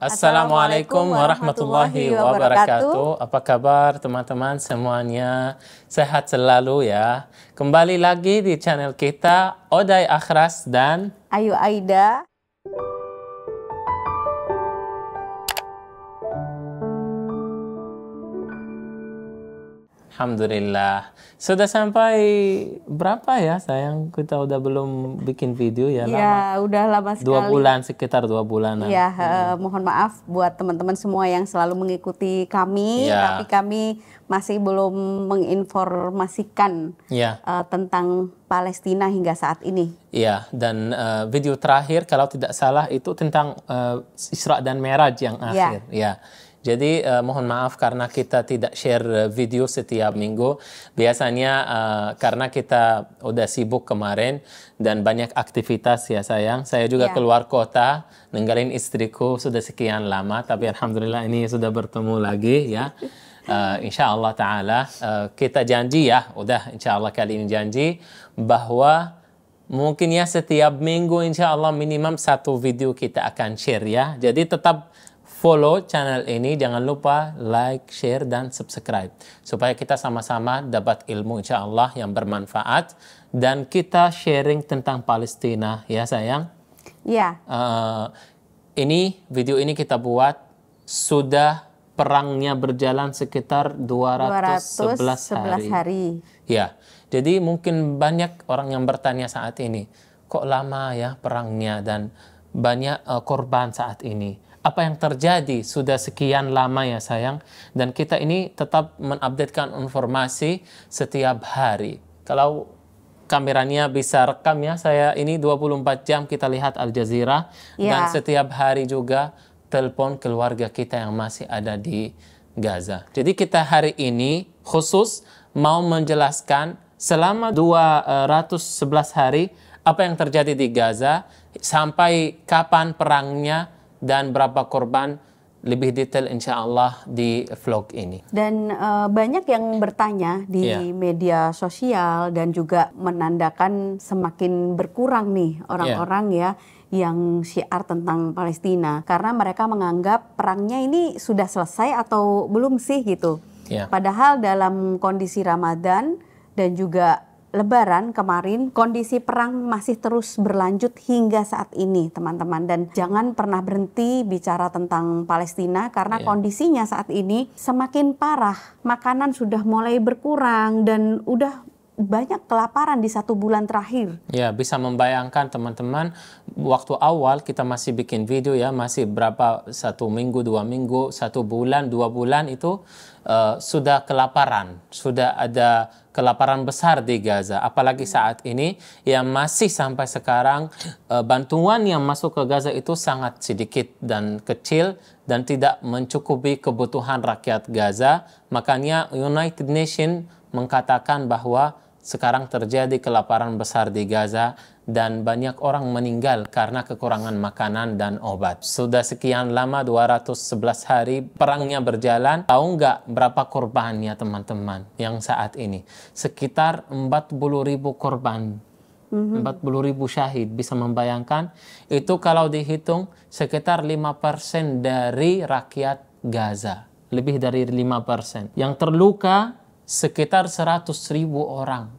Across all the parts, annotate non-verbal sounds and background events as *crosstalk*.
Assalamualaikum warahmatullahi wabarakatuh. Apa kabar teman-teman semuanya? Sehat selalu ya. Kembali lagi di channel kita Odai Akhras dan Ayu Aida. Alhamdulillah. Sudah sampai berapa ya sayang? Kita udah belum bikin video ya, ya lama. Ya, udah lama sekali. Dua bulan, sekitar dua bulan. Ya, iya. hmm. Eh, mohon maaf buat teman-teman semua yang selalu mengikuti kami. Ya. Tapi kami masih belum menginformasikan ya. uh, tentang Palestina hingga saat ini. Iya, dan uh, video terakhir kalau tidak salah itu tentang uh, Isra dan Meraj yang iya. akhir. Ya. ya jadi uh, mohon maaf karena kita tidak share eh, video setiap minggu. Biasanya uh, karena kita udah sibuk kemarin dan banyak aktivitas ya sayang. Saya juga yeah. keluar kota, ninggalin istriku sudah sekian lama. Tapi alhamdulillah ini sudah bertemu lagi ya. Uh, *laughs* insya Allah Taala uh, kita janji ya. Udah insya Allah kali ini janji bahwa mungkin ya setiap minggu insya Allah minimum satu video kita akan share ya. Jadi tetap follow channel ini. Jangan lupa like, share, dan subscribe. Supaya kita sama-sama dapat ilmu insya Allah yang bermanfaat. Dan kita sharing tentang Palestina ya sayang. Ya. Uh, ini video ini kita buat sudah perangnya berjalan sekitar 211, 211 hari. hari. Ya, jadi mungkin banyak orang yang bertanya saat ini, kok lama ya perangnya dan banyak uh, korban saat ini apa yang terjadi sudah sekian lama ya sayang dan kita ini tetap mengupdatekan informasi setiap hari kalau kameranya bisa rekam ya saya ini 24 jam kita lihat Al Jazeera yeah. dan setiap hari juga telepon keluarga kita yang masih ada di Gaza jadi kita hari ini khusus mau menjelaskan selama 211 hari apa yang terjadi di Gaza sampai kapan perangnya dan berapa korban lebih detail insya Allah di vlog ini. Dan uh, banyak yang bertanya di yeah. media sosial dan juga menandakan semakin berkurang nih orang-orang yeah. ya yang syiar tentang Palestina karena mereka menganggap perangnya ini sudah selesai atau belum sih gitu. Yeah. Padahal dalam kondisi Ramadan dan juga Lebaran kemarin kondisi perang masih terus berlanjut hingga saat ini teman-teman dan jangan pernah berhenti bicara tentang Palestina karena yeah. kondisinya saat ini semakin parah makanan sudah mulai berkurang dan udah banyak kelaparan di satu bulan terakhir. Ya, bisa membayangkan teman-teman, waktu awal kita masih bikin video ya, masih berapa, satu minggu, dua minggu, satu bulan, dua bulan itu uh, sudah kelaparan, sudah ada kelaparan besar di Gaza. Apalagi saat ini yang masih sampai sekarang uh, bantuan yang masuk ke Gaza itu sangat sedikit dan kecil dan tidak mencukupi kebutuhan rakyat Gaza. Makanya United Nations mengatakan bahwa sekarang terjadi kelaparan besar di Gaza dan banyak orang meninggal karena kekurangan makanan dan obat. Sudah sekian lama 211 hari perangnya berjalan. Tahu nggak berapa korbannya teman-teman yang saat ini? Sekitar 40 ribu korban. 40 mhm. ribu syahid bisa membayangkan itu kalau dihitung sekitar 5% dari rakyat Gaza lebih dari 5% yang terluka sekitar 100 ribu orang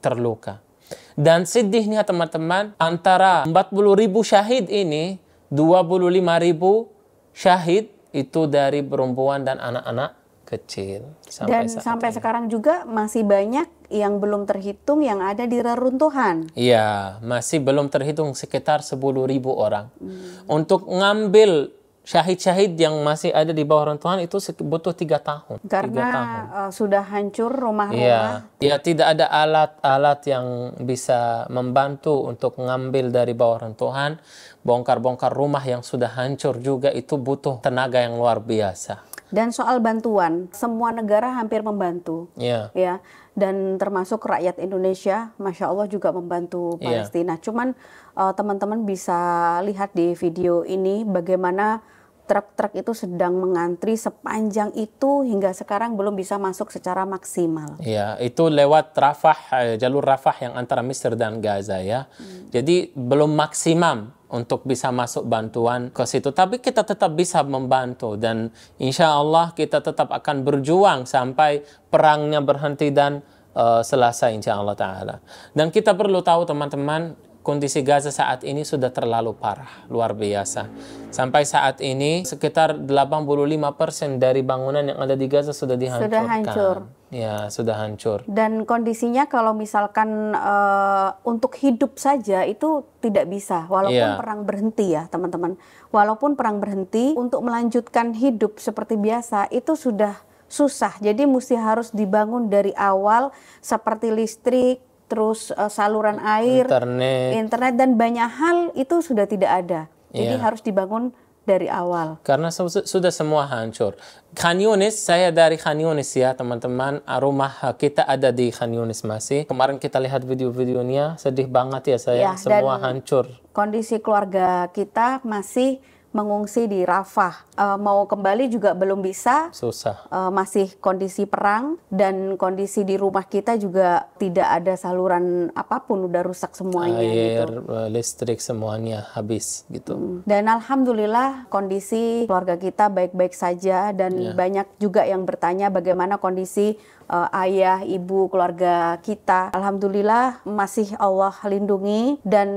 terluka. Dan sedihnya teman-teman, antara 40 ribu syahid ini, 25 ribu syahid itu dari perempuan dan anak-anak kecil. Sampai dan saat sampai ini. sekarang juga masih banyak yang belum terhitung yang ada di reruntuhan. Iya, masih belum terhitung sekitar 10 ribu orang. Hmm. Untuk ngambil syahid-syahid yang masih ada di bawah rentuhan itu butuh tiga tahun. Karena tiga tahun. Eh, sudah hancur rumah-rumah. Ya, ya tidak ada alat-alat yang bisa membantu untuk ngambil dari bawah rentuhan, bongkar-bongkar rumah yang sudah hancur juga itu butuh tenaga yang luar biasa. Dan soal bantuan, semua negara hampir membantu. Ya. ya. Dan termasuk rakyat Indonesia, masya Allah juga membantu iya. Palestina. Ya. Cuman eh, teman-teman uh, teman -teman bisa lihat di video ini bagaimana truk-truk itu sedang mengantri sepanjang itu hingga sekarang belum bisa masuk secara maksimal. Iya, itu lewat Rafah, eh, jalur Rafah yang antara Mesir dan Gaza ya. Hmm. Jadi belum maksimal untuk bisa masuk bantuan ke situ. Tapi kita tetap bisa membantu dan insya Allah kita tetap akan berjuang sampai perangnya berhenti dan uh, selesai insya Allah Ta'ala. Dan kita perlu tahu teman-teman kondisi Gaza saat ini sudah terlalu parah, luar biasa. Sampai saat ini sekitar 85% persen dari bangunan yang ada di Gaza sudah dihancurkan. Sudah hancur. Ya, sudah hancur. Dan kondisinya kalau misalkan uh, untuk hidup saja itu tidak bisa, walaupun ya. perang berhenti ya, teman-teman. Walaupun perang berhenti, untuk melanjutkan hidup seperti biasa itu sudah susah. Jadi mesti harus dibangun dari awal seperti listrik, terus uh, saluran air, internet. internet dan banyak hal itu sudah tidak ada. Jadi yeah. harus dibangun dari awal. Karena sudah semua hancur. Khan Yunis, saya dari Khan Yunis ya teman-teman. Rumah kita ada di Khan Yunis masih. Kemarin kita lihat video-videonya, sedih banget ya saya. Ya, semua hancur. Kondisi keluarga kita masih mengungsi di Rafah. Uh, mau kembali juga belum bisa. Susah. Uh, masih kondisi perang dan kondisi di rumah kita juga tidak ada saluran apapun udah rusak semuanya Air, gitu. Eh, listrik semuanya habis gitu. Hmm. Dan alhamdulillah kondisi keluarga kita baik-baik saja dan yeah. banyak juga yang bertanya bagaimana kondisi uh, ayah, ibu, keluarga kita. Alhamdulillah masih Allah lindungi dan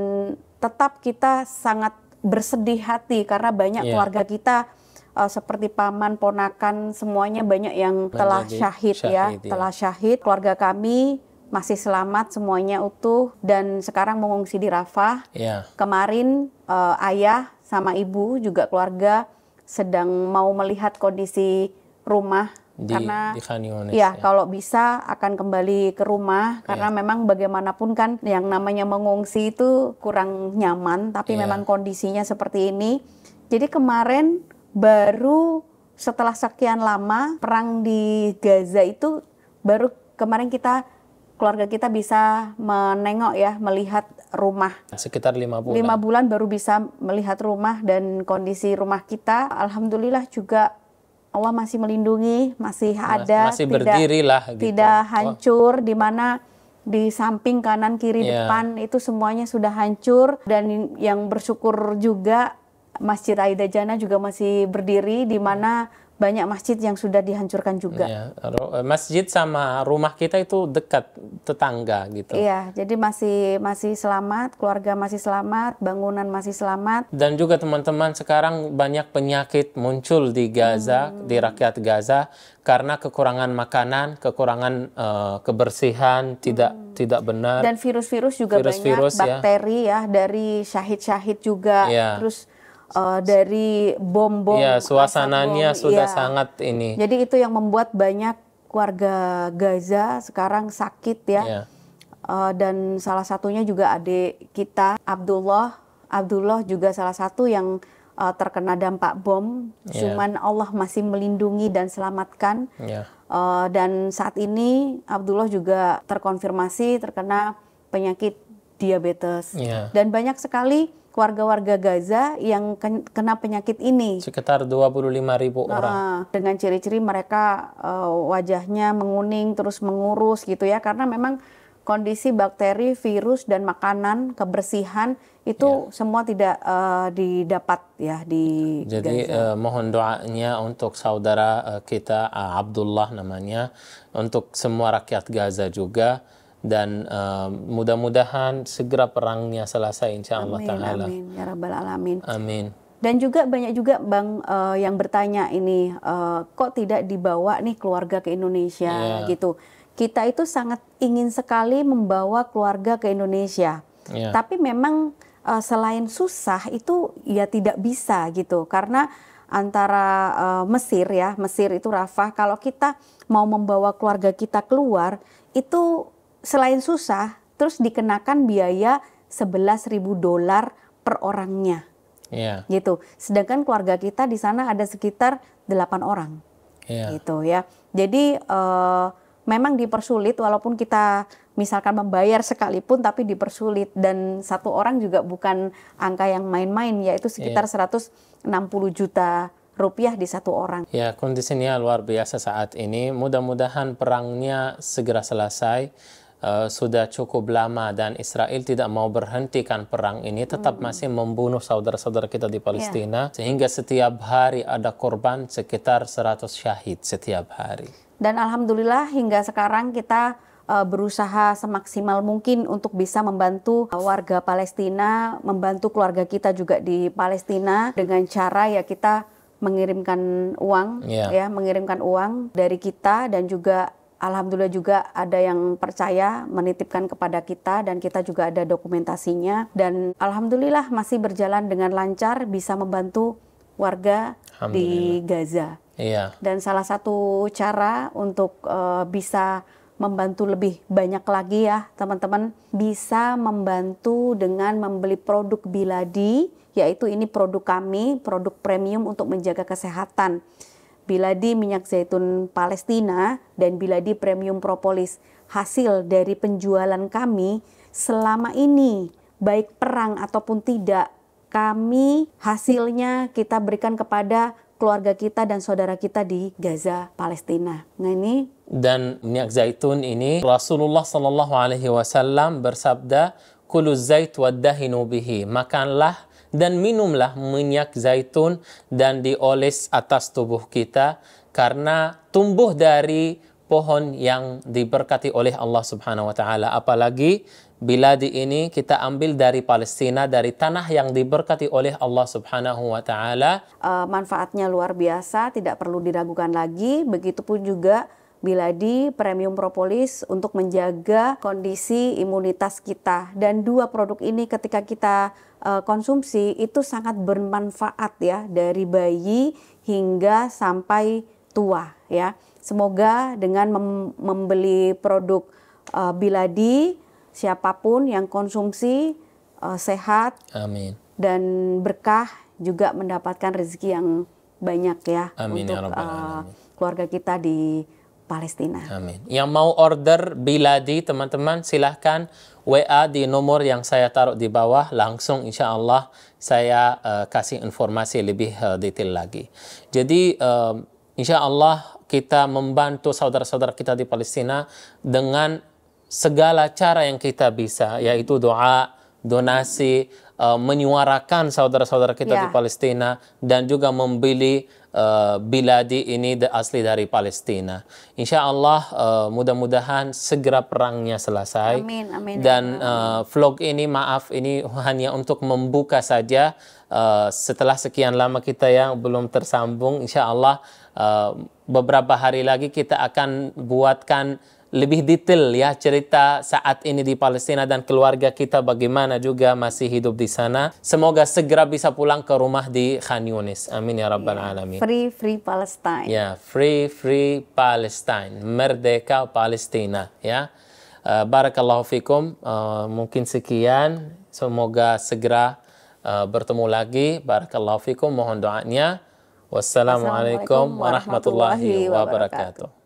tetap kita sangat bersedih hati karena banyak yeah. keluarga kita uh, seperti paman, ponakan, semuanya banyak yang telah syahid, syahid ya, ya, telah syahid. Keluarga kami masih selamat semuanya utuh dan sekarang mengungsi di Rafah. Yeah. Kemarin uh, ayah sama ibu juga keluarga sedang mau melihat kondisi rumah di, karena di ya, ya kalau bisa akan kembali ke rumah iya. karena ya. memang bagaimanapun kan yang namanya mengungsi itu kurang nyaman tapi ya. memang kondisinya seperti ini. Jadi kemarin baru setelah sekian lama perang di Gaza itu baru kemarin kita keluarga kita bisa menengok ya melihat rumah. Sekitar lima bulan. Lima bulan baru bisa melihat rumah dan kondisi rumah kita alhamdulillah juga Allah masih melindungi, masih ada, masih tidak, lah, gitu. tidak hancur, oh. di mana di samping kanan kiri yeah. depan itu semuanya sudah hancur dan yang bersyukur juga Masjid Aida Jana juga masih berdiri di mana banyak masjid yang sudah dihancurkan juga. Ya, masjid sama rumah kita itu dekat tetangga gitu. Iya, jadi masih masih selamat, keluarga masih selamat, bangunan masih selamat. Dan juga teman-teman sekarang banyak penyakit muncul di Gaza, hmm. di rakyat Gaza karena kekurangan makanan, kekurangan uh, kebersihan, tidak hmm. tidak benar. Dan virus-virus juga virus -virus, banyak, bakteri ya, ya dari syahid-syahid juga. Ya. Terus uh, dari bom-bom. Ya, suasananya bom, sudah ya. sangat ini. Jadi itu yang membuat banyak warga Gaza sekarang sakit ya. ya. Uh, dan salah satunya juga adik kita Abdullah. Abdullah juga salah satu yang uh, terkena dampak bom. Ya. Cuman Allah masih melindungi dan selamatkan. Ya. Uh, dan saat ini Abdullah juga terkonfirmasi terkena penyakit diabetes. Ya. Dan banyak sekali warga-warga Gaza yang kena penyakit ini. Sekitar 25 ribu orang. dengan ciri-ciri mereka uh, wajahnya menguning terus mengurus gitu ya karena memang kondisi bakteri, virus dan makanan, kebersihan itu ya. semua tidak uh, didapat ya di Jadi Gaza. Uh, mohon doanya untuk saudara uh, kita uh, Abdullah namanya untuk semua rakyat Gaza juga dan uh, mudah-mudahan segera perangnya selesai insya Allah amin, Amin ya rabbal alamin. Amin. Dan juga banyak juga bang uh, yang bertanya ini uh, kok tidak dibawa nih keluarga ke Indonesia yeah. gitu. Kita itu sangat ingin sekali membawa keluarga ke Indonesia. Yeah. Tapi memang uh, selain susah itu ya tidak bisa gitu karena antara uh, Mesir ya, Mesir itu Rafah. Kalau kita mau membawa keluarga kita keluar, itu selain susah, terus dikenakan biaya 11.000 dolar per orangnya. Yeah. Gitu. Sedangkan keluarga kita di sana ada sekitar 8 orang. Yeah. Gitu ya. Jadi uh, memang dipersulit walaupun kita misalkan membayar sekalipun tapi dipersulit dan satu orang juga bukan angka yang main-main yaitu iya. sekitar yeah. 160 juta rupiah di satu orang. Ya, kondisinya luar biasa saat ini. Mudah-mudahan perangnya segera selesai Eh, sudah cukup lama dan Israel tidak mau berhentikan perang ini tetap hmm. masih membunuh saudara-saudara kita di ya. Palestina yeah. sehingga setiap hari ada korban sekitar 100 syahid setiap hari. Dan alhamdulillah hingga sekarang kita eh, berusaha semaksimal mungkin untuk bisa membantu warga Palestina, membantu keluarga kita juga di Palestina dengan cara ya kita mengirimkan uang yeah. ya, mengirimkan uang dari kita dan juga Alhamdulillah juga ada yang percaya menitipkan kepada kita dan kita juga ada dokumentasinya dan alhamdulillah masih berjalan dengan lancar bisa membantu warga di Gaza. Iya. Dan salah satu cara untuk uh, bisa membantu lebih banyak lagi ya teman-teman bisa membantu dengan membeli produk Biladi yaitu ini produk kami produk premium untuk menjaga kesehatan Biladi minyak zaitun Palestina dan Biladi premium propolis. Hasil dari penjualan kami selama ini baik perang ataupun tidak kami hasilnya kita berikan kepada keluarga kita dan saudara kita di Gaza, Palestina. Nah ini dan minyak zaitun ini Rasulullah Shallallahu Alaihi Wasallam bersabda, "Kulu zait wadahinu bihi." Makanlah dan minumlah minyak zaitun dan dioles atas tubuh kita karena tumbuh dari pohon yang diberkati oleh Allah Subhanahu wa taala apalagi bila di ini kita ambil dari Palestina dari tanah yang diberkati oleh Allah Subhanahu wa taala eh, manfaatnya luar biasa tidak perlu diragukan lagi begitupun juga Biladi Premium Propolis untuk menjaga kondisi imunitas kita dan dua produk ini ketika kita uh, konsumsi itu sangat bermanfaat ya dari bayi hingga sampai tua ya. Semoga dengan mem membeli produk uh, eh, Biladi siapapun yang konsumsi uh, sehat Amin. dan berkah juga mendapatkan rezeki yang banyak ya Amin, ya untuk ya uh, keluarga kita di Palestina. Amin. Yang mau order Biladi teman-teman silahkan WA di nomor yang saya taruh di bawah langsung insya Allah saya uh, kasih informasi lebih uh, detail lagi. Jadi uh, eh, insya Allah kita membantu saudara-saudara kita di Palestina dengan segala cara yang kita bisa yaitu doa, donasi, uh, menyuarakan saudara-saudara kita yeah. di ya. Palestina dan juga membeli Eh, Biladi ini asli dari Palestina. Insya Allah uh, eh, mudah-mudahan segera perangnya selesai. Amin, amin. Ya Dan uh, vlog ini maaf ini hanya untuk membuka saja. Uh, setelah sekian lama kita yang belum tersambung, insya Allah uh, beberapa hari lagi kita akan buatkan lebih detail ya cerita saat ini di Palestina dan keluarga kita bagaimana juga masih hidup di sana. Semoga segera bisa pulang ke rumah di Khan Yunis. Amin ya rabbal yeah. alamin. Free free Palestine. Ya, free free Palestine. Merdeka Palestina ya. Uh, barakallahu fikum. Uh, mungkin sekian. Semoga segera uh, bertemu lagi. Barakallahu fikum. Mohon doanya. Wassalamualaikum warahmatullahi wabarakatuh.